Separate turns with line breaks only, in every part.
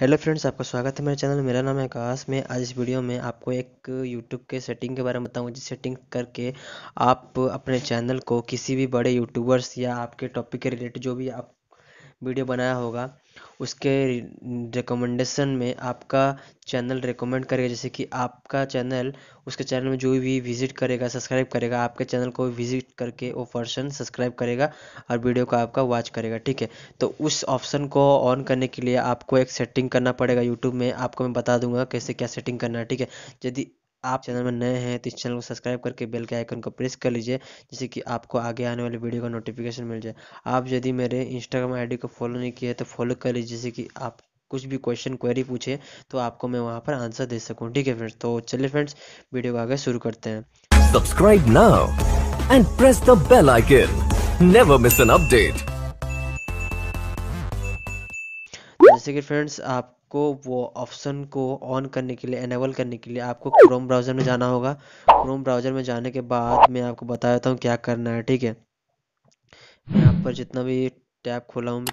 hello friends आपका स्वागत है मेरे चैनल मेरा नाम है आकाश मैं आज इस वीडियो में आपको एक यूट्यूब के सेटिंग के बारे में बताऊंगा जिस सेटिंग करके आप अपने चैनल को किसी भी बड़े यूट्यूबर्स या आपके टॉपिक के रिलेटेड जो भी आप वीडियो बनाया होगा उसके रिकमेंडेशन में आपका चैनल रिकमेंड करेगा जैसे कि आपका चैनल उसके चैनल में जो भी विजिट करेगा सब्सक्राइब करेगा आपके चैनल को विजिट करके वो पर्सन सब्सक्राइब करेगा और वीडियो को आपका वॉच करेगा ठीक है तो उस ऑप्शन को ऑन करने के लिए आपको एक सेटिंग करना पड़ेगा यूट्यूब में आपको मैं बता दूंगा कैसे क्या सेटिंग करना है ठीक है यदि आप चैनल में नए हैं तो इस चैनल को सब्सक्राइब करके बेल के आइकन को प्रेस कर लीजिए जिससे कि आपको आगे आने वाली वीडियो का नोटिफिकेशन मिल जाए आप यदि मेरे इंस्टाग्राम आईडी को फॉलो नहीं किया है तो फॉलो कर लीजिए जैसे कि आप कुछ भी क्वेश्चन क्वेरी पूछे तो आपको मैं वहाँ पर आंसर दे सकूँ ठीक है फ्रेंड्स तो चलिए फ्रेंड्स वीडियो को आगे शुरू करते हैं subscribe now and press the bell icon never miss an update जैसे कि फ्रेंड्स आप आपको वो ऑप्शन को ऑन करने के लिए एनेबल करने के लिए आपको क्रोम ब्राउज़र में जाना होगा क्रोम ब्राउज़र में जाने के बाद मैं आपको बता देता हूँ क्या करना है ठीक है यहाँ पर जितना भी टैब खोला हूँ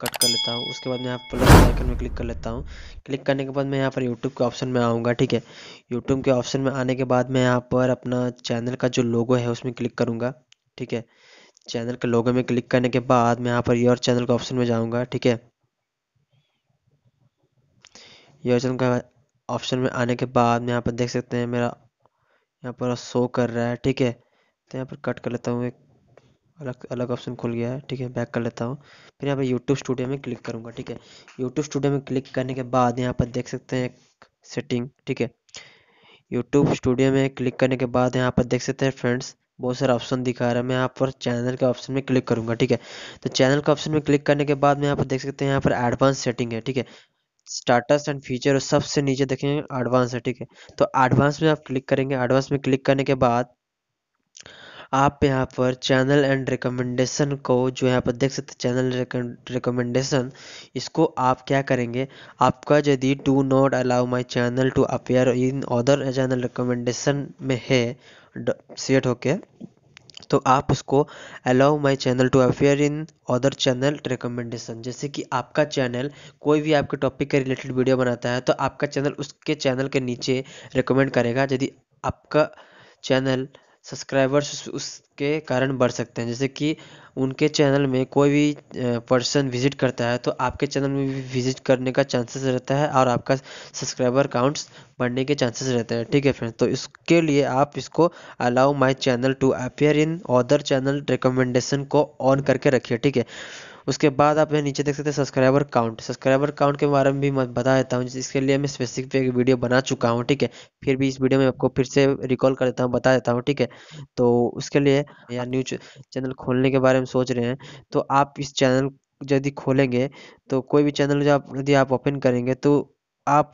कट कर लेता हूँ उसके बाद मैं यहाँ प्लस आइकन में क्लिक कर लेता हूँ क्लिक करने के बाद मैं यहाँ पर यूट्यूब के ऑप्शन में आऊँगा ठीक है यूट्यूब के ऑप्शन में आने के बाद मैं यहाँ पर अपना चैनल का जो लोगो है उसमें क्लिक करूँगा ठीक है चैनल के लोगो में क्लिक करने के बाद मैं यहाँ पर योर चैनल के ऑप्शन में जाऊँगा ठीक है योजन का ऑप्शन में आने के बाद में यहाँ पर देख सकते हैं मेरा यहाँ पर शो कर रहा है ठीक है तो यहाँ पर कट कर लेता हूँ एक अलग अलग ऑप्शन खुल गया है ठीक है बैक कर लेता हूँ फिर यहाँ पर यूट्यूब स्टूडियो में क्लिक करूँगा ठीक है यूट्यूब स्टूडियो में क्लिक करने के बाद यहाँ पर देख सकते हैं एक सेटिंग ठीक है यूट्यूब स्टूडियो में क्लिक करने के बाद यहाँ पर देख सकते हैं फ्रेंड्स बहुत सारे ऑप्शन दिखा रहा है मैं यहाँ पर चैनल के ऑप्शन में क्लिक करूँगा ठीक है तो चैनल के ऑप्शन में क्लिक करने के बाद में यहाँ पर देख सकते हैं यहाँ पर एडवांस सेटिंग है ठीक है स्टाटस एंड फीचर और सबसे नीचे देखेंगे एडवांस है ठीक है तो एडवांस में आप क्लिक करेंगे एडवांस में क्लिक करने के बाद आप यहाँ पर चैनल एंड रिकमेंडेशन को जो यहाँ पर देख सकते चैनल रिकमेंडेशन इसको आप क्या करेंगे आपका यदि do not allow my channel to appear in other channel recommendation में है सेट होके तो आप उसको allow my channel to appear in other channel recommendation जैसे कि आपका चैनल कोई भी आपके टॉपिक के रिलेटेड वीडियो बनाता है तो आपका चैनल उसके चैनल के नीचे रिकमेंड करेगा यदि आपका चैनल सब्सक्राइबर्स उसके कारण बढ़ सकते हैं जैसे कि उनके चैनल में कोई भी पर्सन विजिट करता है तो आपके चैनल में भी विजिट करने का चांसेस रहता है और आपका सब्सक्राइबर काउंट्स बढ़ने के चांसेस रहते हैं ठीक है फ्रेंड्स तो इसके लिए आप इसको allow my channel to appear in other channel recommendation को ऑन करके रखिए ठीक है उसके बाद आप यहाँ नीचे देख सकते हैं सब्सक्राइबर काउंट सब्सक्राइबर काउंट के बारे में भी मैं बता देता हूँ इसके लिए मैं स्पेसिफिक एक वीडियो बना चुका हूँ ठीक है फिर भी इस वीडियो में आपको फिर से रिकॉल कर देता हूँ बता देता हूँ ठीक है तो उसके लिए या न्यूज चैनल खोलने के बारे में सोच रहे हैं तो आप इस चैनल यदि खोलेंगे तो कोई भी चैनल जो आप यदि आप ओपन करेंगे तो आप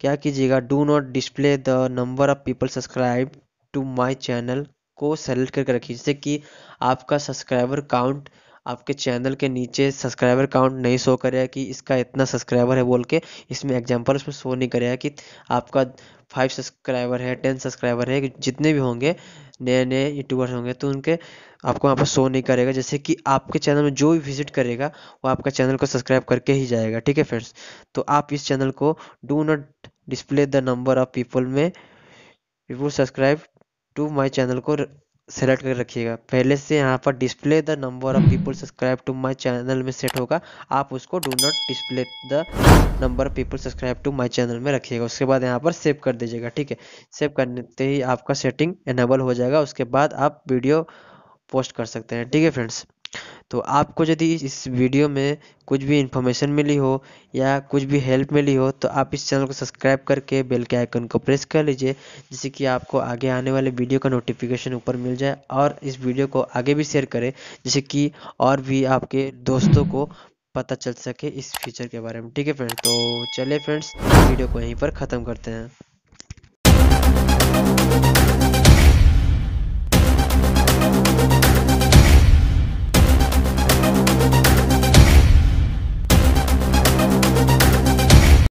क्या कीजिएगा do not display the number of people subscribe to my channel को सेलेक्ट करके रखिए जैसे कि आपका सब्सक्राइबर काउंट आपके चैनल के नीचे सब्सक्राइबर काउंट नहीं शो करेगा कि इसका इतना सब्सक्राइबर है बोल के इसमें एग्जाम्पल उसमें शो नहीं करेगा कि आपका फाइव सब्सक्राइबर है टेन सब्सक्राइबर है जितने भी होंगे नए नए यूट्यूबर्स होंगे तो उनके आपको वहाँ पर शो नहीं करेगा जैसे कि आपके चैनल में जो भी विजिट करेगा वो आपका चैनल को सब्सक्राइब करके ही जाएगा ठीक है फ्रेंड्स तो आप इस चैनल को do not display the number of people में वो सब्सक्राइब टू माई चैनल को सेलेक्ट कर रखिएगा पहले से यहाँ पर display the number of people subscribe to my channel में सेट होगा आप उसको do not display the number of people subscribe to my channel में रखिएगा उसके बाद यहाँ पर सेव कर दीजिएगा ठीक है सेव करते ही आपका सेटिंग एनेबल हो जाएगा उसके बाद आप वीडियो पोस्ट कर सकते हैं ठीक है फ्रेंड्स तो आपको यदि इस वीडियो में कुछ भी इन्फॉर्मेशन मिली हो या कुछ भी हेल्प मिली हो तो आप इस चैनल को सब्सक्राइब करके बेल के आइकन को प्रेस कर लीजिए जिससे कि आपको आगे आने वाले वीडियो का नोटिफिकेशन ऊपर मिल जाए और इस वीडियो को आगे भी शेयर करें जिससे कि और भी आपके दोस्तों को पता चल सके इस फीचर के बारे में ठीक है फ्रेंड्स तो चलिए फ्रेंड्स वीडियो को यहीं पर ख़त्म करते हैं